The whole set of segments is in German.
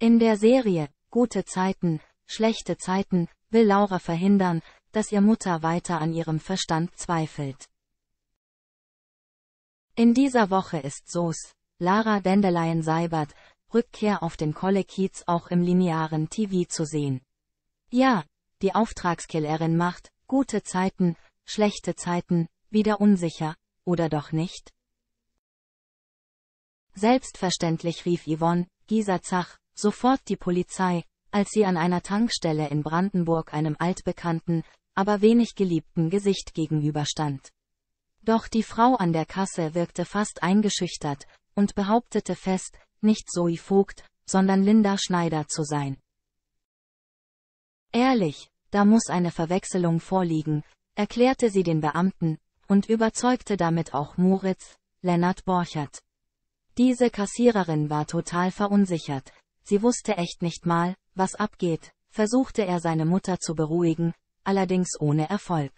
In der Serie Gute Zeiten, schlechte Zeiten will Laura verhindern, dass ihr Mutter weiter an ihrem Verstand zweifelt. In dieser Woche ist Soos, Lara Dandelion Seibert, Rückkehr auf den Kollekiez auch im linearen TV zu sehen. Ja, die Auftragskillerin macht gute Zeiten, schlechte Zeiten, wieder unsicher, oder doch nicht? Selbstverständlich rief Yvonne, Gisa Zach, sofort die Polizei, als sie an einer Tankstelle in Brandenburg einem altbekannten, aber wenig geliebten Gesicht gegenüberstand. Doch die Frau an der Kasse wirkte fast eingeschüchtert und behauptete fest, nicht Zoe Vogt, sondern Linda Schneider zu sein. Ehrlich, da muss eine Verwechslung vorliegen, erklärte sie den Beamten und überzeugte damit auch Moritz, Lennart Borchert. Diese Kassiererin war total verunsichert, sie wusste echt nicht mal, was abgeht, versuchte er seine Mutter zu beruhigen, allerdings ohne Erfolg.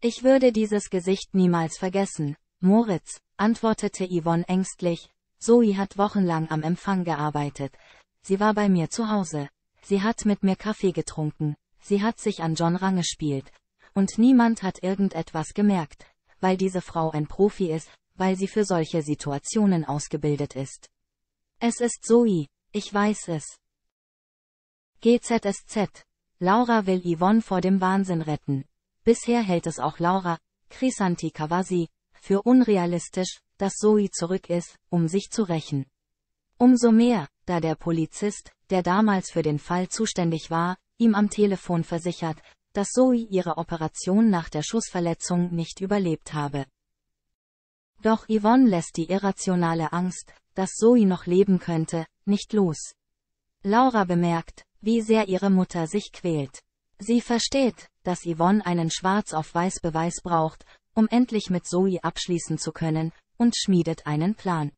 Ich würde dieses Gesicht niemals vergessen, Moritz, antwortete Yvonne ängstlich, Zoe hat wochenlang am Empfang gearbeitet, sie war bei mir zu Hause, sie hat mit mir Kaffee getrunken, sie hat sich an John gespielt, und niemand hat irgendetwas gemerkt, weil diese Frau ein Profi ist, weil sie für solche Situationen ausgebildet ist. Es ist Zoe, ich weiß es. GZSZ. Laura will Yvonne vor dem Wahnsinn retten. Bisher hält es auch Laura, Chrisanti Kawasi, für unrealistisch, dass Zoe zurück ist, um sich zu rächen. Umso mehr, da der Polizist, der damals für den Fall zuständig war, ihm am Telefon versichert, dass Zoe ihre Operation nach der Schussverletzung nicht überlebt habe. Doch Yvonne lässt die irrationale Angst, dass Zoe noch leben könnte, nicht los. Laura bemerkt, wie sehr ihre Mutter sich quält. Sie versteht, dass Yvonne einen Schwarz auf Weiß Beweis braucht, um endlich mit Zoe abschließen zu können, und schmiedet einen Plan.